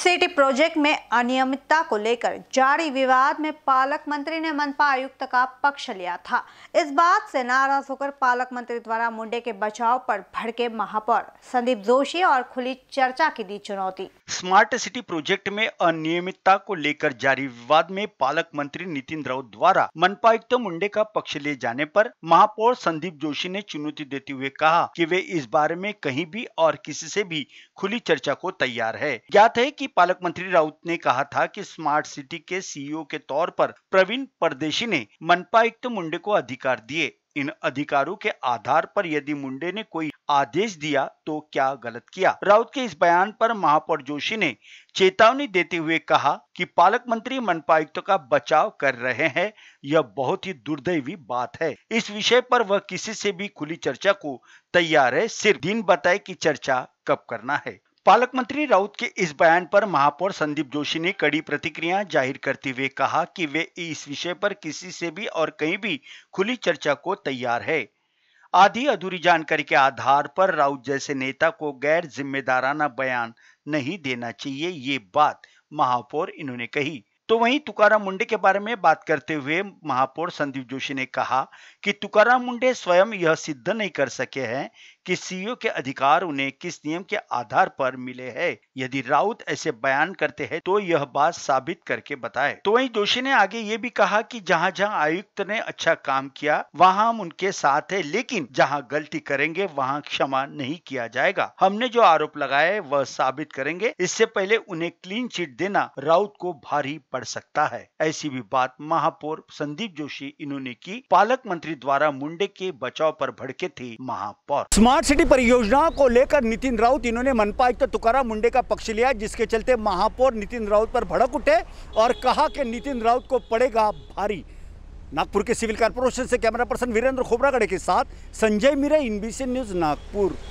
city project में अनियमितता को लेकर जारी विवाद में पालक मंत्री ने मनपा आयुक्त का पक्ष लिया था इस बात से नाराज होकर पालक मंत्री द्वारा मुंडे के बचाव पर भड़के महापौर संदीप जोशी और खुली चर्चा की दी चुनौती स्मार्ट सिटी प्रोजेक्ट में अनियमितता को लेकर जारी विवाद में पालक मंत्री नितिन राउत द्वारा मनपा आयुक्त मुंडे का पक्ष लिए जाने आरोप महापौर संदीप जोशी ने चुनौती देते हुए कहा की वे इस बारे में कहीं भी और किसी से भी खुली चर्चा को तैयार है ज्ञात है कि पालक मंत्री राउत ने कहा था कि स्मार्ट सिटी के सीईओ के तौर पर प्रवीण परदेशी ने मनपायुक्त मुंडे को अधिकार दिए इन अधिकारों के आधार पर यदि मुंडे ने कोई आदेश दिया तो क्या गलत किया राउत के इस बयान पर महापौर जोशी ने चेतावनी देते हुए कहा कि पालक मंत्री मनपायुक्त का बचाव कर रहे हैं यह बहुत ही दुर्दैवी बात है इस विषय पर वह किसी से भी खुली चर्चा को तैयार है सिर्फ दिन बताए कि चर्चा कब करना है पालक मंत्री राउत के इस बयान पर महापौर संदीप जोशी ने कड़ी प्रतिक्रिया जाहिर करते हुए कहा कि वे इस विषय पर किसी से भी और कहीं भी खुली चर्चा को तैयार है आधी अधूरी जानकारी के आधार पर राउत जैसे नेता को गैर जिम्मेदाराना बयान नहीं देना चाहिए ये बात महापौर इन्होंने कही तो वहीं तुकाराम मुंडे के बारे में बात करते हुए महापौर संदीप जोशी ने कहा कि तुकाराम मुंडे स्वयं यह सिद्ध नहीं कर सके हैं कि सीईओ के अधिकार उन्हें किस नियम के आधार पर मिले हैं यदि राउत ऐसे बयान करते हैं तो यह बात साबित करके बताए तो वही जोशी ने आगे ये भी कहा कि जहाँ जहाँ आयुक्त ने अच्छा काम किया वहाँ हम उनके साथ है लेकिन जहाँ गलती करेंगे वहाँ क्षमा नहीं किया जाएगा हमने जो आरोप लगाए वह साबित करेंगे इससे पहले उन्हें क्लीन चिट देना राउत को भारी पड़ सकता है ऐसी भी बात महापौर संदीप जोशी इन्होंने की पालक मंत्री द्वारा मुंडे के बचाव पर भड़के थे महापौर स्मार्ट सिटी परियोजनाओं को लेकर नितिन राउत इन्होंने मनपा आयुक्त तो मुंडे का पक्ष लिया जिसके चलते महापौर नितिन राउत पर भड़क उठे और कहा कि नितिन राउत को पड़ेगा भारी नागपुर के सिविल कॉर्पोरेशन से कैमरा पर्सन वीरेंद्र खोबरागड़े के साथ संजय मीरे इनबीसी न्यूज़ नागपुर